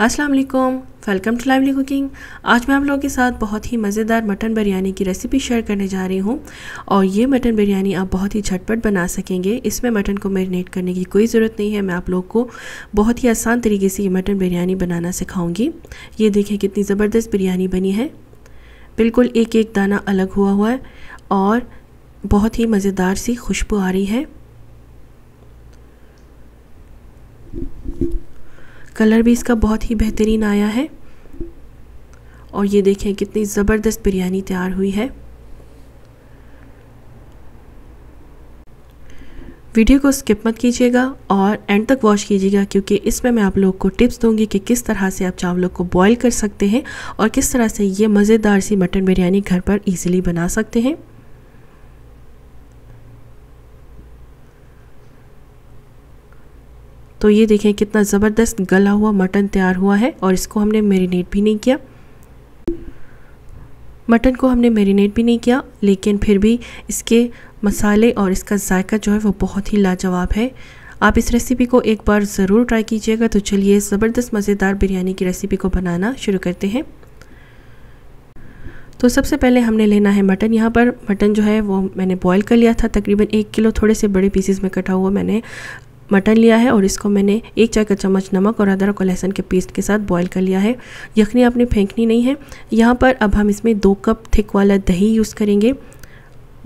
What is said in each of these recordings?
अस्सलाम वालेकुम welcome to lively cooking आज मैं आप लोगों के साथ बहुत ही मज़ेदार मटन बिरयानी की रेसिपी शेयर करने जा रही हूँ और ये मटन बिरयानी आप बहुत ही झटपट बना सकेंगे इसमें मटन को मैरिनेट करने की कोई ज़रूरत नहीं है मैं आप लोग को बहुत ही आसान तरीके से ये मटन बिरयानी बनाना सिखाऊंगी ये देखें कितनी ज़बरदस्त बिरयानी बनी है बिल्कुल एक एक दाना अलग हुआ हुआ है और बहुत ही मज़ेदार सी खुशबू आ रही है कलर भी इसका बहुत ही बेहतरीन आया है और ये देखें कितनी ज़बरदस्त बिरयानी तैयार हुई है वीडियो को स्किप मत कीजिएगा और एंड तक वॉच कीजिएगा क्योंकि इसमें मैं आप लोगों को टिप्स दूंगी कि किस तरह से आप चावलों को बॉईल कर सकते हैं और किस तरह से ये मज़ेदार सी मटन बिरयानी घर पर इजीली बना सकते हैं तो ये देखें कितना ज़बरदस्त गला हुआ मटन तैयार हुआ है और इसको हमने मेरीनेट भी नहीं किया मटन को हमने मेरीनेट भी नहीं किया लेकिन फिर भी इसके मसाले और इसका जायका जो है वो बहुत ही लाजवाब है आप इस रेसिपी को एक बार ज़रूर ट्राई कीजिएगा तो चलिए ज़बरदस्त मज़ेदार बिरयानी की रेसिपी को बनाना शुरू करते हैं तो सबसे पहले हमने लेना है मटन यहाँ पर मटन जो है वो मैंने बॉईल कर लिया था तकरीबन एक किलो थोड़े से बड़े पीसेस में कटा हुआ मैंने मटन लिया है और इसको मैंने एक चाय का चम्मच नमक और अदरक और लहसुन के पेस्ट के साथ बॉईल कर लिया है यखनी आपने फेंकनी नहीं है यहाँ पर अब हम इसमें दो कप थिक वाला दही यूज़ करेंगे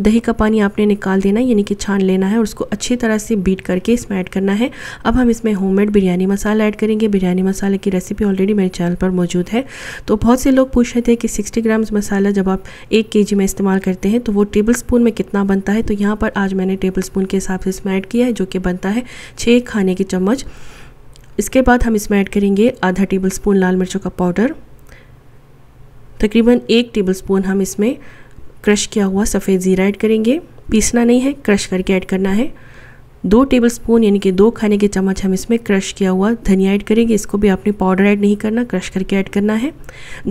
दही का पानी आपने निकाल देना है यानी कि छान लेना है और उसको अच्छी तरह से बीट करके इसमें ऐड करना है अब हम इसमें होममेड बिरयानी मसाला ऐड करेंगे बिरयानी मसाले की रेसिपी ऑलरेडी मेरे चैनल पर मौजूद है तो बहुत से लोग पूछ रहे थे कि सिक्सटी ग्राम्स मसाला जब आप एक के में इस्तेमाल करते हैं तो वो टेबल स्पून में कितना बनता है तो यहाँ पर आज मैंने टेबल स्पून के हिसाब से इसमें ऐड किया है जो कि बनता है छः खाने के चम्मच इसके बाद हम इसमें ऐड करेंगे आधा टेबल स्पून लाल मिर्चों का पाउडर तकरीबन एक टेबल स्पून हम इसमें क्रश किया हुआ सफ़ेद ज़ीरा ऐड करेंगे पीसना नहीं है क्रश करके ऐड करना है दो टेबल स्पून यानी कि दो खाने के चम्मच हम इसमें क्रश किया हुआ धनिया ऐड करेंगे इसको भी आपने पाउडर ऐड नहीं करना क्रश करके ऐड करना है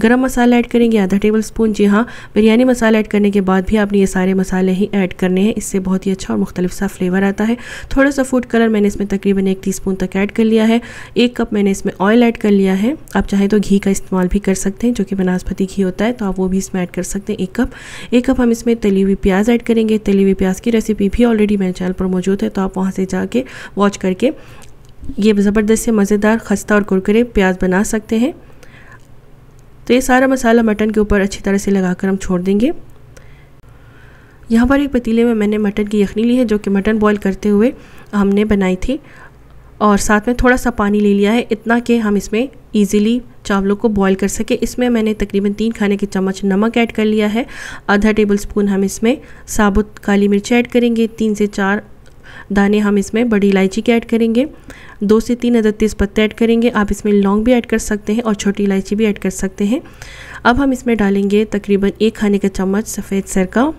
गरम मसाला ऐड करेंगे आधा टेबल स्पून जी हाँ बिरयानी मसाला ऐड करने के बाद भी आपने ये सारे मसाले ही ऐड करने हैं इससे बहुत ही अच्छा और मुख्तलिफ सा फ्लेवर आता है थोड़ा सा फूड कलर मैंने इसमें तकरीबन एक टी तक ऐड कर लिया है एक कप मैंने इसमें ऑयल ऐड कर लिया है आप चाहें तो घी का इस्तेमाल भी कर सकते हैं जो कि बनास्पति घी होता है तो आप वो भी इसमें ऐड कर सकते हैं एक कप एक कप हम इसमें तली हुई प्याज ऐड करेंगे तली हुई प्याज की रेसिपी भी ऑलरेडी मेरे चैनल पर मौजूद है तो आप वहाँ से जाके वॉच करके ये ज़बरदस्त से मज़ेदार खस्ता और कुरकुरे प्याज बना सकते हैं तो ये सारा मसाला मटन के ऊपर अच्छी तरह से लगाकर हम छोड़ देंगे यहाँ पर एक पतीले में मैंने मटन की यखनी ली है जो कि मटन बॉईल करते हुए हमने बनाई थी और साथ में थोड़ा सा पानी ले लिया है इतना कि हम इसमें ईज़िली चावलों को बॉईल कर सके इसमें मैंने तकरीबन तीन खाने के चम्मच नमक ऐड कर लिया है आधा टेबल स्पून हम इसमें साबुत काली मिर्च ऐड करेंगे तीन से चार दाने हम इसमें बड़ी इलायची के ऐड करेंगे दो से तीन अदद पत्ते ऐड करेंगे आप इसमें लौंग भी ऐड कर सकते हैं और छोटी इलायची भी ऐड कर सकते हैं अब हम इसमें डालेंगे तकरीबन एक खाने का चम्मच सफ़ेद सरका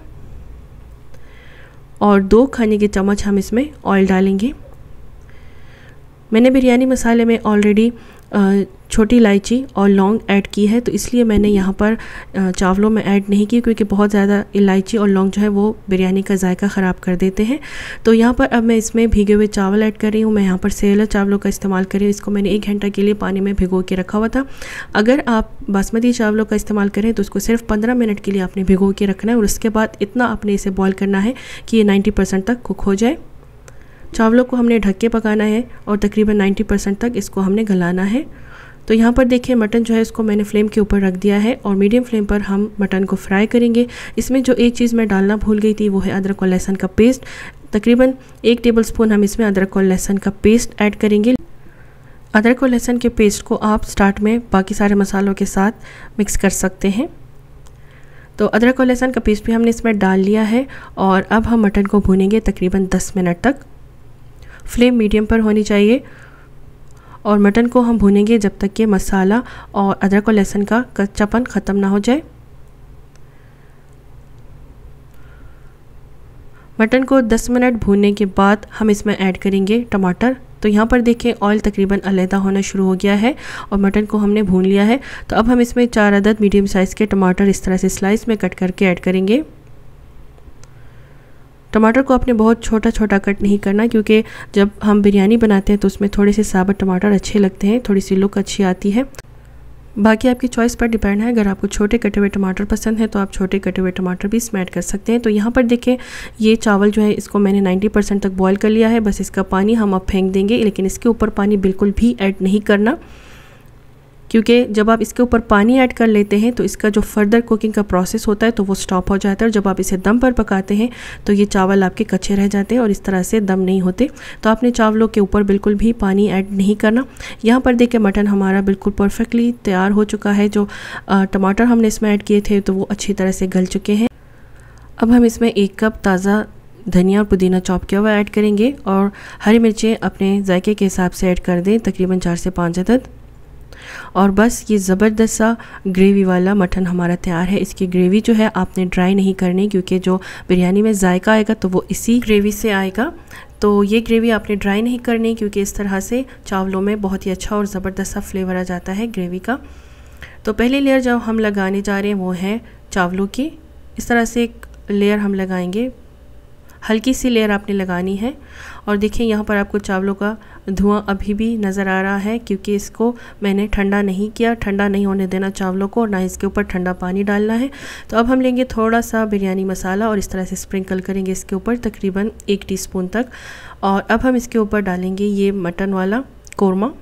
और दो खाने के चम्मच हम इसमें ऑयल डालेंगे मैंने बिरयानी मसाले में ऑलरेडी छोटी इलायची और लौंग ऐड की है तो इसलिए मैंने यहाँ पर चावलों में ऐड नहीं की क्योंकि बहुत ज़्यादा इलायची और लौंग जो है वो बिरयानी का जायका ख़राब कर देते हैं तो यहाँ पर अब मैं इसमें भीगे हुए चावल ऐड कर रही हूँ मैं यहाँ पर सेला चावलों का इस्तेमाल कर रही हूँ इसको मैंने एक घंटा के लिए पानी में भिगो के रखा हुआ था अगर आप बासमती चावलों का इस्तेमाल करें तो उसको सिर्फ पंद्रह मिनट के लिए आपने भिगो के रखना है और उसके बाद इतना आपने इसे बॉयल करना है कि ये नाइन्टी तक कुक हो जाए चावलों को हमने ढक के पकाना है और तकरीबन 90 परसेंट तक इसको हमने गलाना है तो यहाँ पर देखिए मटन जो है इसको मैंने फ्लेम के ऊपर रख दिया है और मीडियम फ्लेम पर हम मटन को फ्राई करेंगे इसमें जो एक चीज़ मैं डालना भूल गई थी वो है अदरक और लहसुन का पेस्ट तकरीबन एक टेबल स्पून हम इसमें अदरक और लहसुन का पेस्ट ऐड करेंगे अदरक और लहसुन के पेस्ट को आप स्टार्ट में बाकी सारे मसालों के साथ मिक्स कर सकते हैं तो अदरक और लहसुन का पेस्ट भी हमने इसमें डाल लिया है और अब हम मटन को भूनेंगे तकरीबन 10 मिनट तक फ्लेम मीडियम पर होनी चाहिए और मटन को हम भूनेंगे जब तक कि मसाला और अदरक और लहसुन का कच्चापन ख़त्म ना हो जाए मटन को 10 मिनट भूनने के बाद हम इसमें ऐड करेंगे टमाटर तो यहाँ पर देखें ऑयल तकरीबन अलहदा होना शुरू हो गया है और मटन को हमने भून लिया है तो अब हम इसमें चार अदद मीडियम साइज़ के टमाटर इस तरह से स्लाइस में कट करके ऐड करेंगे टमाटर को आपने बहुत छोटा छोटा कट नहीं करना क्योंकि जब हम बिरयानी बनाते हैं तो उसमें थोड़े से साबुत टमाटर अच्छे लगते हैं थोड़ी सी लुक अच्छी आती है बाकी आपकी चॉइस पर डिपेंड है अगर आपको छोटे कटे हुए टमाटर पसंद है तो आप छोटे कटे हुए टमाटर भी इसमें ऐड कर सकते हैं तो यहाँ पर देखें ये चावल जो है इसको मैंने 90 परसेंट तक बॉईल कर लिया है बस इसका पानी हम अब फेंक देंगे लेकिन इसके ऊपर पानी बिल्कुल भी ऐड नहीं करना क्योंकि जब आप इसके ऊपर पानी ऐड कर लेते हैं तो इसका जो फर्दर कुकिंग का प्रोसेस होता है तो वो स्टॉप हो जाता है और जब आप इसे दम पर पकाते हैं तो ये चावल आपके कच्चे रह जाते हैं और इस तरह से दम नहीं होते तो आपने चावलों के ऊपर बिल्कुल भी पानी ऐड नहीं करना यहाँ पर देखिए मटन हमारा बिल्कुल परफेक्टली तैयार हो चुका है जो टमाटर हमने इसमें ऐड किए थे तो वो अच्छी तरह से गल चुके हैं अब हम इसमें एक कप ताज़ा धनिया और पुदीना चॉप किया हुआ ऐड करेंगे और हरी मिर्चें अपने जायके के हिसाब से ऐड कर दें तकरीबन चार से पाँच अदद और बस ये ज़बरदस्त सा ग्रेवी वाला मटन हमारा तैयार है इसकी ग्रेवी जो है आपने ड्राई नहीं करनी क्योंकि जो बिरयानी में जायका आएगा तो वो इसी ग्रेवी से आएगा तो ये ग्रेवी आपने ड्राई नहीं करनी क्योंकि इस तरह से चावलों में बहुत ही अच्छा और ज़बरदस्त सा फ्लेवर आ जाता है ग्रेवी का तो पहली लेयर जो हम लगाने जा रहे हैं वो है चावलों की इस तरह से एक लेयर हम लगाएंगे हल्की सी लेयर आपने लगानी है और देखिए यहाँ पर आपको चावलों का धुआं अभी भी नज़र आ रहा है क्योंकि इसको मैंने ठंडा नहीं किया ठंडा नहीं होने देना चावलों को ना इसके ऊपर ठंडा पानी डालना है तो अब हम लेंगे थोड़ा सा बिरयानी मसाला और इस तरह से स्प्रिंकल करेंगे इसके ऊपर तकरीबन एक टी तक और अब हम इसके ऊपर डालेंगे ये मटन वाला कौरमा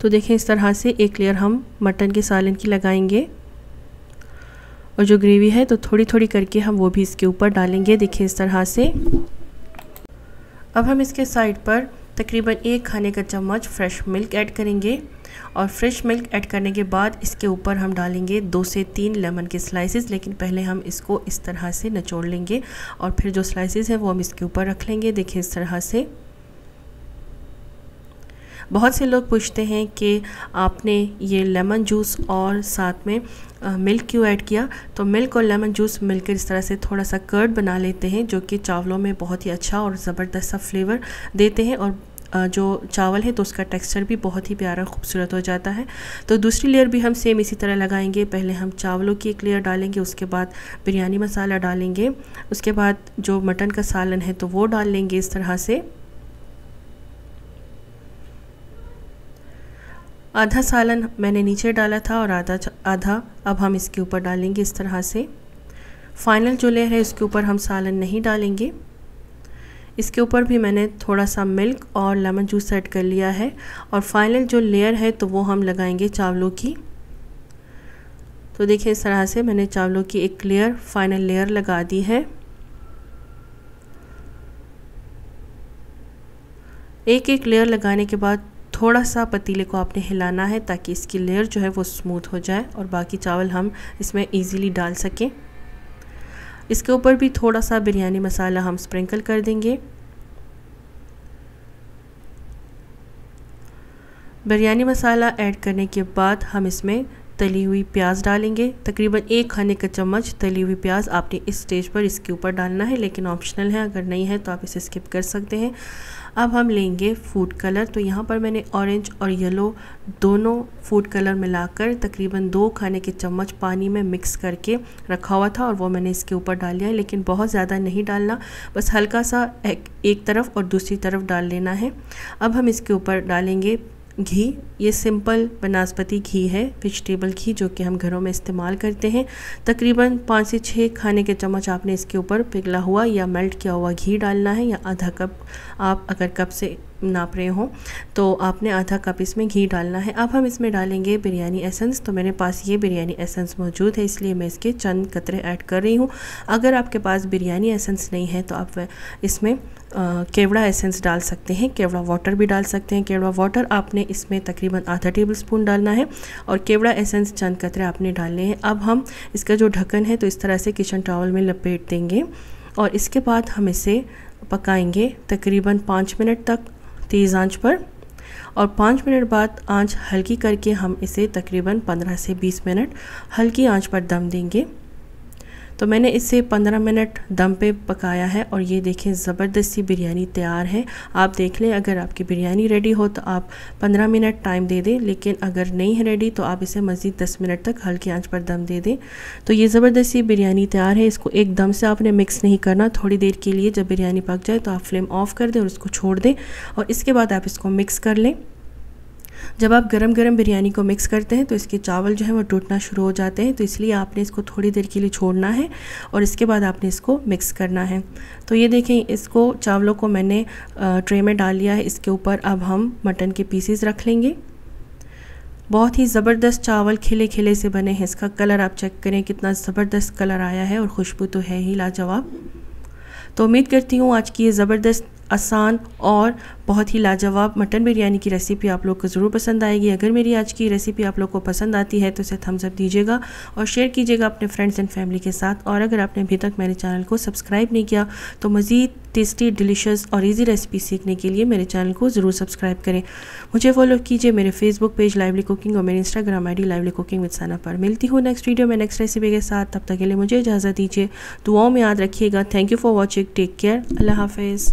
तो देखें इस तरह से एक लेयर हम मटन के सालन की लगाएंगे और जो ग्रेवी है तो थोड़ी थोड़ी करके हम वो भी इसके ऊपर डालेंगे देखें इस तरह से अब हम इसके साइड पर तकरीबन एक खाने का चम्मच फ्रेश मिल्क ऐड करेंगे और फ्रेश मिल्क ऐड करने के बाद इसके ऊपर हम डालेंगे दो से तीन लेमन के स्लाइसेस लेकिन पहले हम इसको इस तरह से नचोड़ लेंगे और फिर जो स्लाइसेस हैं वो हम इसके ऊपर रख लेंगे देखिए इस तरह से बहुत से लोग पूछते हैं कि आपने ये लेमन जूस और साथ में मिल्क क्यों ऐड किया तो मिल्क और लेमन जूस मिलकर इस तरह से थोड़ा सा कर्ड बना लेते हैं जो कि चावलों में बहुत ही अच्छा और ज़बरदस्त सा फ्लेवर देते हैं और जो चावल है तो उसका टेक्सचर भी बहुत ही प्यारा खूबसूरत हो जाता है तो दूसरी लेयर भी हम सेम इसी तरह लगाएंगे पहले हम चावलों की एक लेयर डालेंगे उसके बाद बिरयानी मसाला डालेंगे उसके बाद जो मटन का सालन है तो वो डाल लेंगे इस तरह से आधा सालन मैंने नीचे डाला था और आधा आधा अब हम इसके ऊपर डालेंगे इस तरह से फाइनल जो लेयर है इसके ऊपर हम सालन नहीं डालेंगे इसके ऊपर भी मैंने थोड़ा सा मिल्क और लेमन जूस ऐड कर लिया है और फाइनल जो लेयर है तो वो हम लगाएंगे चावलों की तो देखिए इस तरह से मैंने चावलों की एक लेयर फाइनल लेयर लगा दी है एक एक लेयर लगाने के बाद थोड़ा सा पतीले को आपने हिलाना है ताकि इसकी लेयर जो है वो स्मूथ हो जाए और बाकी चावल हम इसमें ईजीली डाल सकें इसके ऊपर भी थोड़ा सा बिरयानी मसाला हम स्प्रिंकल कर देंगे बिरयानी मसाला ऐड करने के बाद हम इसमें तली हुई प्याज डालेंगे तकरीबन एक खाने का चम्मच तली हुई प्याज आपने इस स्टेज पर इसके ऊपर डालना है लेकिन ऑप्शनल है अगर नहीं है तो आप इसे स्किप कर सकते हैं अब हम लेंगे फूड कलर तो यहाँ पर मैंने ऑरेंज और येलो दोनों फूड कलर मिलाकर तकरीबन दो खाने के चम्मच पानी में मिक्स करके रखा हुआ था और वो मैंने इसके ऊपर डाल लिया है लेकिन बहुत ज़्यादा नहीं डालना बस हल्का सा एक, एक तरफ और दूसरी तरफ डाल लेना है अब हम इसके ऊपर डालेंगे घी ये सिंपल बनस्पति घी है वेजिटेबल घी जो कि हम घरों में इस्तेमाल करते हैं तकरीबन पाँच से छः खाने के चम्मच आपने इसके ऊपर पिघला हुआ या मेल्ट किया हुआ घी डालना है या आधा कप आप अगर कप से नाप रहे हों तो आपने आधा कप इसमें घी डालना है अब हम इसमें डालेंगे बिरयानी एसेंस तो मेरे पास ये बिरयानी एसेंस मौजूद है इसलिए मैं इसके चंद कतरे ऐड कर रही हूँ अगर आपके पास बिरयानी एसेंस नहीं है तो आप इसमें केवड़ा एसेंस डाल सकते हैं केवड़ा वाटर भी डाल सकते हैं केवड़ा वाटर आपने इसमें तकरीबन आधा टेबल स्पून डालना है और केवड़ा एसेंस चंद कतरे आपने डालने हैं अब हम इसका जो ढक्कन है तो इस तरह से किचन टावल में लपेट देंगे और इसके बाद हम इसे पकाएंगे तकरीबन पाँच मिनट तक तेज़ आंच पर और पाँच मिनट बाद आंच हल्की करके हम इसे तकरीबन पंद्रह से बीस मिनट हल्की आंच पर दम देंगे तो मैंने इसे 15 मिनट दम पे पकाया है और ये देखें ज़बरदस्ती बिरयानी तैयार है आप देख लें अगर आपकी बिरयानी रेडी हो तो आप 15 मिनट टाइम दे दें लेकिन अगर नहीं है रेडी तो आप इसे मज़ीद 10 मिनट तक हल्की आंच पर दम दे दें तो ये ज़बरदस्ती बिरयानी तैयार है इसको एक दम से आपने मिक्स नहीं करना थोड़ी देर के लिए जब बिरयानी पक जाए तो आप फ्लेम ऑफ़ कर दें और उसको छोड़ दें और इसके बाद आप इसको मिक्स कर लें जब आप गरम गरम बिरयानी को मिक्स करते हैं तो इसके चावल जो है वो टूटना शुरू हो जाते हैं तो इसलिए आपने इसको थोड़ी देर के लिए छोड़ना है और इसके बाद आपने इसको मिक्स करना है तो ये देखें इसको चावलों को मैंने ट्रे में डाल लिया है इसके ऊपर अब हम मटन के पीसीस रख लेंगे बहुत ही ज़बरदस्त चावल खिले खिले से बने हैं इसका कलर आप चेक करें कितना ज़बरदस्त कलर आया है और खुशबू तो है ही लाजवाब तो उम्मीद करती हूँ आज की ये ज़बरदस्त आसान और बहुत ही लाजवाब मटन बिरयानी की रेसिपी आप लोग को ज़रूर पसंद आएगी अगर मेरी आज की रेसिपी आप लोग को पसंद आती है तो इसे थम्स अप दीजिएगा और शेयर कीजिएगा अपने फ्रेंड्स एंड फैमिली के साथ और अगर आपने अभी तक मेरे चैनल को सब्सक्राइब नहीं किया तो मज़ीद टेस्टी डिलीशियस और इजी रेसिपी सीखने के लिए मेरे चैनल को ज़रूर सब्सक्राइब करें मुझे फॉलो कीजिए मेरे फेसबुक पेज लाइवली कुकिंग और मेरे Instagram D lively cooking with Sana पर मिलती हूँ नेक्स्ट वीडियो में नेक्स्ट रेसिपी के साथ तब तक के लिए मुझे इजाज़त दीजिए दुआओं में याद रखिएगा thank you for watching take care अल्लाह हाफिज़